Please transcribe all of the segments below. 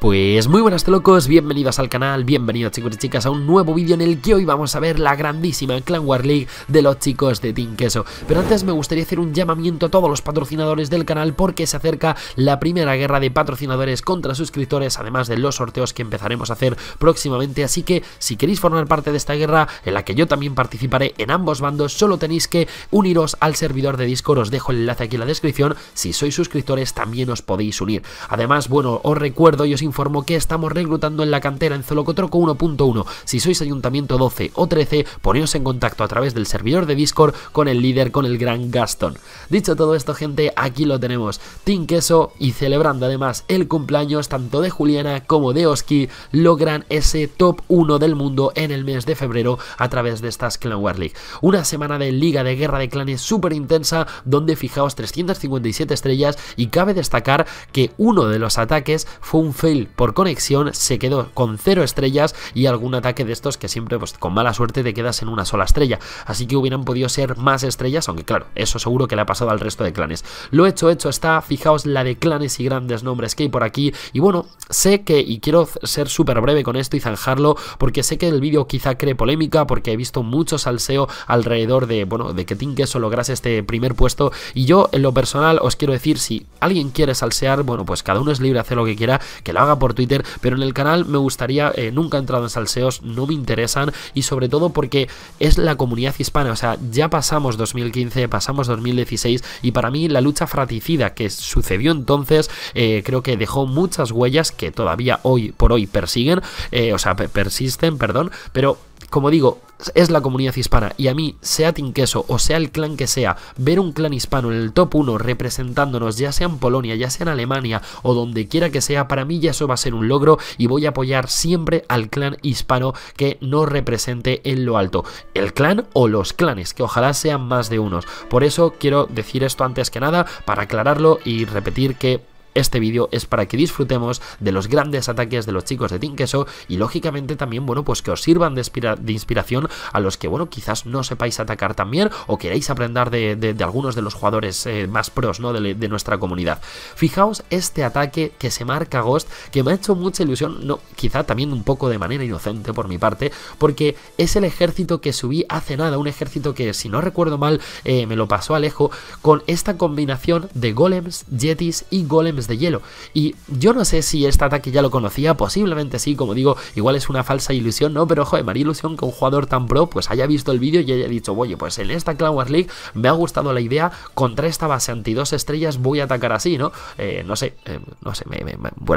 Pues muy buenas te locos, bienvenidos al canal, bienvenidos chicos y chicas a un nuevo vídeo en el que hoy vamos a ver la grandísima Clan War League de los chicos de Team Queso. Pero antes me gustaría hacer un llamamiento a todos los patrocinadores del canal porque se acerca la primera guerra de patrocinadores contra suscriptores, además de los sorteos que empezaremos a hacer próximamente. Así que si queréis formar parte de esta guerra, en la que yo también participaré en ambos bandos, solo tenéis que uniros al servidor de Discord, os dejo el enlace aquí en la descripción. Si sois suscriptores también os podéis unir. Además, bueno, os recuerdo y os informó que estamos reclutando en la cantera en Zolocotroco 1.1. Si sois Ayuntamiento 12 o 13, poneos en contacto a través del servidor de Discord con el líder, con el gran Gaston. Dicho todo esto, gente, aquí lo tenemos. Team Queso y celebrando además el cumpleaños tanto de Juliana como de Oski logran ese top 1 del mundo en el mes de febrero a través de estas Clan War League. Una semana de liga de guerra de clanes súper intensa donde fijaos 357 estrellas y cabe destacar que uno de los ataques fue un fail por conexión, se quedó con cero estrellas y algún ataque de estos que siempre, pues con mala suerte, te quedas en una sola estrella. Así que hubieran podido ser más estrellas, aunque claro, eso seguro que le ha pasado al resto de clanes. Lo hecho, hecho está. Fijaos la de clanes y grandes nombres que hay por aquí. Y bueno, sé que, y quiero ser súper breve con esto y zanjarlo, porque sé que el vídeo quizá cree polémica, porque he visto mucho salseo alrededor de, bueno, de que Tinkeso lograse este primer puesto. Y yo, en lo personal, os quiero decir, si alguien quiere salsear, bueno, pues cada uno es libre de hacer lo que quiera, que la haga por Twitter, pero en el canal me gustaría, eh, nunca he entrado en salseos, no me interesan y sobre todo porque es la comunidad hispana, o sea, ya pasamos 2015, pasamos 2016 y para mí la lucha fraticida que sucedió entonces eh, creo que dejó muchas huellas que todavía hoy por hoy persiguen, eh, o sea, persisten, perdón, pero como digo, es la comunidad hispana y a mí, sea Tinqueso o sea el clan que sea, ver un clan hispano en el top 1 representándonos, ya sea en Polonia, ya sea en Alemania o donde quiera que sea, para mí ya eso va a ser un logro y voy a apoyar siempre al clan hispano que nos represente en lo alto. El clan o los clanes, que ojalá sean más de unos. Por eso quiero decir esto antes que nada, para aclararlo y repetir que este vídeo es para que disfrutemos de los grandes ataques de los chicos de Tinkeso y lógicamente también, bueno, pues que os sirvan de, inspiración a los que, bueno, quizás no sepáis atacar también o queréis aprender de, algunos de los jugadores eh, más pros, ¿no? De, nuestra comunidad. Fijaos este ataque que se marca Ghost, que me ha hecho mucha ilusión, no, quizá también un poco de manera inocente por mi parte, porque es el ejército que subí hace nada, un ejército que, si no recuerdo mal, eh, me lo pasó Alejo, con esta combinación de golems, jetis y golems de de hielo. Y yo no sé si este ataque ya lo conocía, posiblemente sí, como digo, igual es una falsa ilusión, ¿no? Pero, joder, María ilusión que un jugador tan pro pues haya visto el vídeo y haya dicho, oye, pues en esta Cloud Wars League me ha gustado la idea, contra esta base anti dos estrellas voy a atacar así, ¿no? Eh, no sé, eh, no sé, me,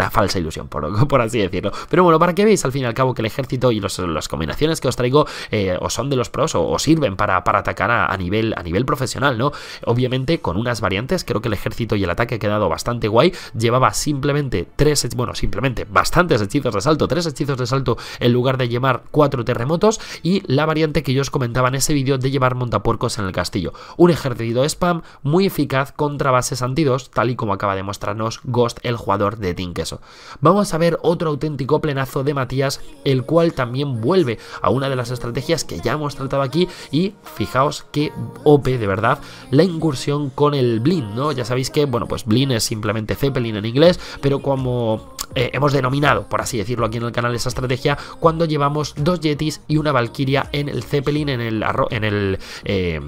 falsa ilusión, por, así decirlo. Pero bueno, para que veáis al fin y al cabo que el ejército y las combinaciones que os traigo eh, o son de los pros o, sirven para, para atacar a, nivel, a nivel profesional, ¿no? Obviamente con unas variantes, creo que el ejército y el ataque ha quedado bastante guay llevaba simplemente tres, bueno, simplemente bastantes hechizos de salto, tres hechizos de salto en lugar de llevar cuatro terremotos y la variante que yo os comentaba en ese vídeo de llevar montapuercos en el castillo. Un ejército de spam muy eficaz contra bases antidos, tal y como acaba de mostrarnos Ghost, el jugador de Queso Vamos a ver otro auténtico plenazo de Matías, el cual también vuelve a una de las estrategias que ya hemos tratado aquí y fijaos que OP de verdad la incursión con el Blin, ¿no? Ya sabéis que, bueno, pues Blin es simplemente Zeppelin en inglés, pero como eh, hemos denominado, por así decirlo aquí en el canal, esa estrategia cuando llevamos dos Yetis y una Valkyria en el Zeppelin, en el... En el eh,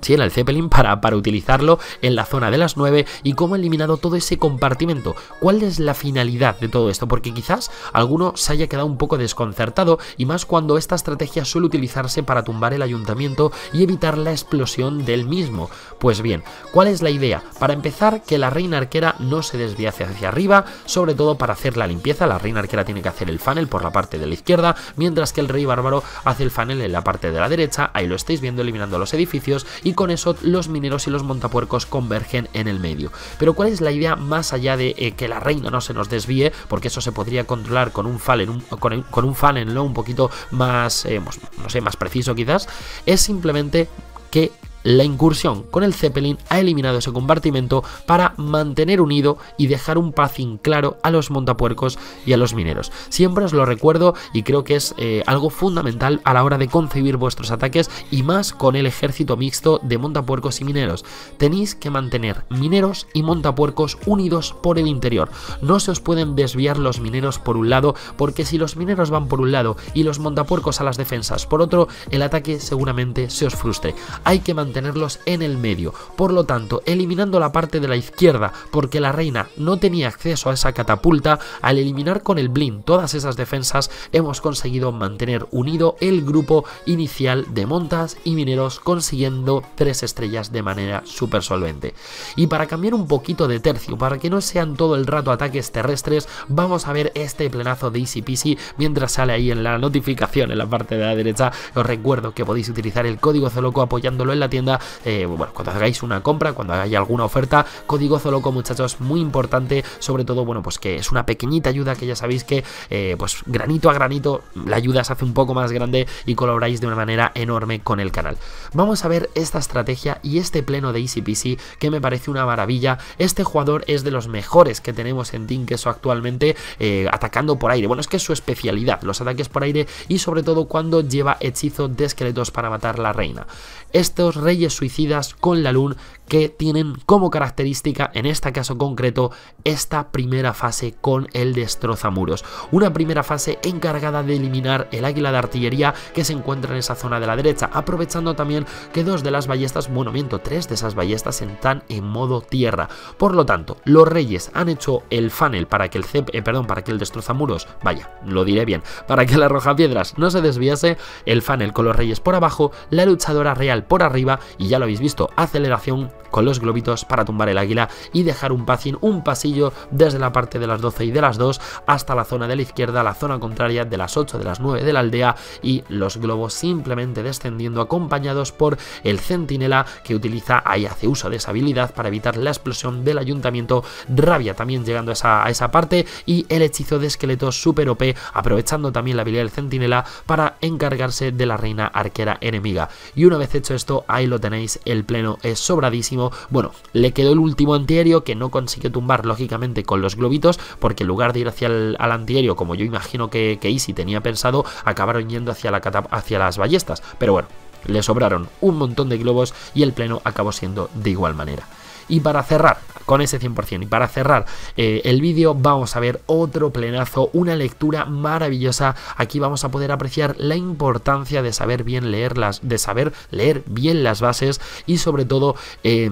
Sí, en el Zeppelin para, para utilizarlo en la zona de las 9 y cómo ha eliminado todo ese compartimento. ¿Cuál es la finalidad de todo esto? Porque quizás alguno se haya quedado un poco desconcertado y más cuando esta estrategia suele utilizarse para tumbar el ayuntamiento y evitar la explosión del mismo. Pues bien, ¿cuál es la idea? Para empezar, que la reina arquera no se desvíe hacia arriba, sobre todo para hacer la limpieza. La reina arquera tiene que hacer el funnel por la parte de la izquierda, mientras que el rey bárbaro hace el funnel en la parte de la derecha. Ahí lo estáis viendo eliminando los edificios y con eso los mineros y los montapuercos convergen en el medio. Pero ¿cuál es la idea más allá de eh, que la reina no se nos desvíe? Porque eso se podría controlar con un Fallen, un, con, un Un poquito más, eh, pues, no sé, más preciso quizás. Es simplemente que la incursión con el Zeppelin ha eliminado ese compartimento para mantener unido y dejar un pacing claro a los montapuercos y a los mineros. Siempre os lo recuerdo y creo que es eh, algo fundamental a la hora de concebir vuestros ataques y más con el ejército mixto de montapuercos y mineros. Tenéis que mantener mineros y montapuercos unidos por el interior. No se os pueden desviar los mineros por un lado porque si los mineros van por un lado y los montapuercos a las defensas por otro, el ataque seguramente se os frustre. Hay que mantener tenerlos en el medio, por lo tanto eliminando la parte de la izquierda porque la reina no tenía acceso a esa catapulta, al eliminar con el blind todas esas defensas hemos conseguido mantener unido el grupo inicial de montas y mineros consiguiendo tres estrellas de manera súper solvente. Y para cambiar un poquito de tercio, para que no sean todo el rato ataques terrestres, vamos a ver este plenazo de Easy Peasy mientras sale ahí en la notificación en la parte de la derecha. Os recuerdo que podéis utilizar el código zoloco apoyándolo en la tienda eh, bueno, cuando hagáis una compra, cuando haya alguna oferta, código Zoloco, muchachos, muy importante, sobre todo, bueno, pues que es una pequeñita ayuda que ya sabéis que, eh, pues granito a granito, la ayuda se hace un poco más grande y colaboráis de una manera enorme con el canal. Vamos a ver esta estrategia y este pleno de Easy que me parece una maravilla. Este jugador es de los mejores que tenemos en Team Queso actualmente, eh, atacando por aire. Bueno, es que es su especialidad, los ataques por aire y sobre todo cuando lleva hechizo de esqueletos para matar la reina. Estos Reyes Suicidas con la luna que tienen como característica, en este caso concreto, esta primera fase con el destrozamuros. Una primera fase encargada de eliminar el águila de artillería que se encuentra en esa zona de la derecha, aprovechando también que dos de las ballestas, bueno, miento, tres de esas ballestas están en modo tierra. Por lo tanto, los reyes han hecho el funnel para que el eh, para que el destrozamuros, vaya, lo diré bien, para que la roja piedras no se desviase, el funnel con los reyes por abajo, la luchadora real por arriba y ya lo habéis visto, aceleración con los globitos para tumbar el águila y dejar un un pasillo desde la parte de las 12 y de las 2 hasta la zona de la izquierda, la zona contraria de las 8, de las 9 de la aldea y los globos simplemente descendiendo acompañados por el centinela que utiliza ahí hace uso de esa habilidad para evitar la explosión del ayuntamiento, rabia también llegando a esa, a esa parte y el hechizo de esqueleto super OP aprovechando también la habilidad del centinela para encargarse de la reina arquera enemiga. Y una vez hecho esto, ahí lo tenéis, el pleno es sobradísimo bueno, le quedó el último antiaéreo que no consiguió tumbar, lógicamente, con los globitos, porque en lugar de ir hacia el al como yo imagino que, que tenía pensado, acabaron yendo hacia, hacia las ballestas. Pero bueno, le sobraron un montón de globos y el pleno acabó siendo de igual manera. Y para cerrar, con ese 100%, y para cerrar eh, el vídeo vamos a ver otro plenazo, una lectura maravillosa. Aquí vamos a poder apreciar la importancia de saber bien leerlas, de saber leer bien las bases y sobre todo... Eh,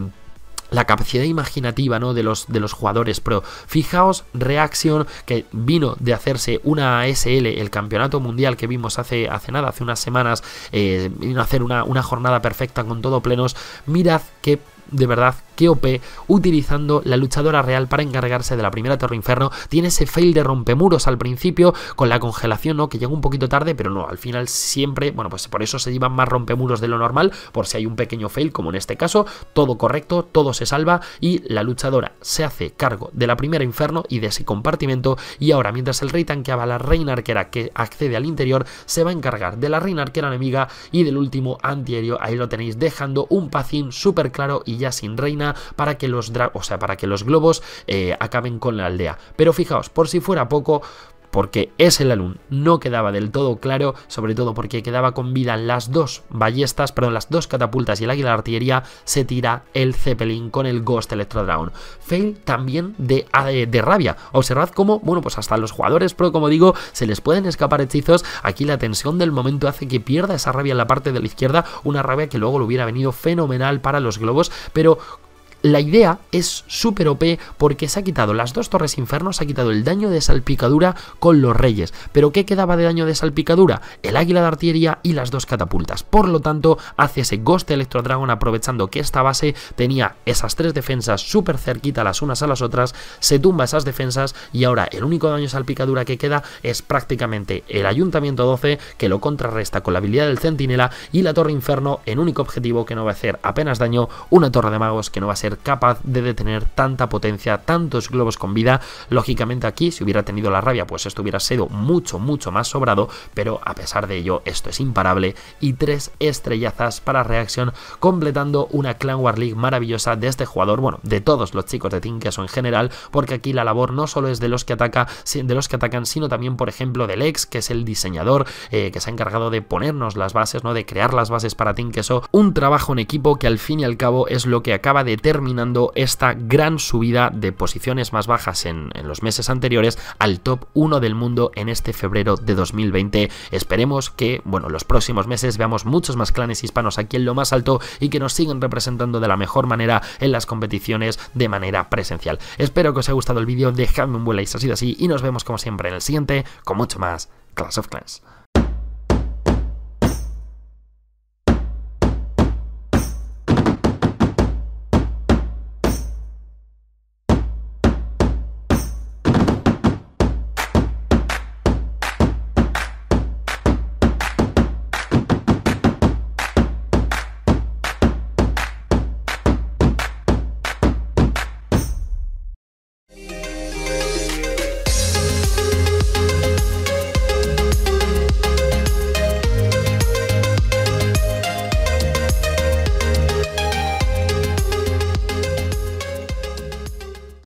la capacidad imaginativa ¿no? de, los, de los jugadores pro. Fijaos, Reaction, que vino de hacerse una ASL, el campeonato mundial que vimos hace, hace nada, hace unas semanas, eh, vino a hacer una, una jornada perfecta con todo plenos. Mirad qué de verdad, que OP, utilizando la luchadora real para encargarse de la primera Torre Inferno. Tiene ese fail de rompemuros al principio, con la congelación, ¿no? Que llega un poquito tarde, pero no, al final siempre, bueno, pues por eso se llevan más rompemuros de lo normal, por si hay un pequeño fail, como en este caso, todo correcto, todo se salva y la luchadora se hace cargo de la primera Inferno y de ese compartimento. Y ahora, mientras el rey tanqueaba a la reina arquera que accede al interior, se va a encargar de la reina arquera enemiga y del último antiaéreo, ahí lo tenéis, dejando un pacín súper claro y sin reina para que los, o sea, para que los globos eh, acaben con la aldea. Pero fijaos, por si fuera poco, porque ese alumno, no quedaba del todo claro, sobre todo porque quedaba con vida las dos ballestas, perdón, las dos catapultas y el águila de artillería, se tira el Zeppelin con el Ghost Electro Dragon. Fail también ah, de, de, rabia. Observad cómo, bueno, pues hasta los jugadores pero como digo, se les pueden escapar hechizos. Aquí la tensión del momento hace que pierda esa rabia en la parte de la izquierda, una rabia que luego le hubiera venido fenomenal para los globos, pero la idea es súper OP porque se ha quitado las dos torres infernos, se ha quitado el daño de salpicadura con los reyes. ¿Pero qué quedaba de daño de salpicadura? El águila de artillería y las dos catapultas. Por lo tanto, hace ese Ghost Electro aprovechando que esta base tenía esas tres defensas súper cerquita las unas a las otras, se tumba esas defensas y ahora el único daño de salpicadura que queda es prácticamente el Ayuntamiento 12 que lo contrarresta con la habilidad del Centinela y la Torre Inferno en único objetivo que no va a hacer apenas daño, una Torre de Magos que no va a ser capaz de detener tanta potencia, tantos globos con vida. Lógicamente aquí, si hubiera tenido la rabia, pues esto hubiera sido mucho, mucho más sobrado, pero a pesar de ello, esto es imparable. Y tres estrellazas para reacción, completando una Clan War League maravillosa de este jugador, bueno, de todos los chicos de Team en general, porque aquí la labor no solo es de los que ataca, de los que atacan, sino también, por ejemplo, del ex, que es el diseñador, eh, que se ha encargado de ponernos las bases, ¿no? De crear las bases para Team Un trabajo en equipo que al fin y al cabo es lo que acaba de terminar terminando esta gran subida de posiciones más bajas en, los meses anteriores al top 1 del mundo en este febrero de 2020. Esperemos que, bueno, los próximos meses veamos muchos más clanes hispanos aquí en lo más alto y que nos sigan representando de la mejor manera en las competiciones de manera presencial. Espero que os haya gustado el vídeo, dejadme un buen like si ha sido así y nos vemos como siempre en el siguiente con mucho más Clash of Clans.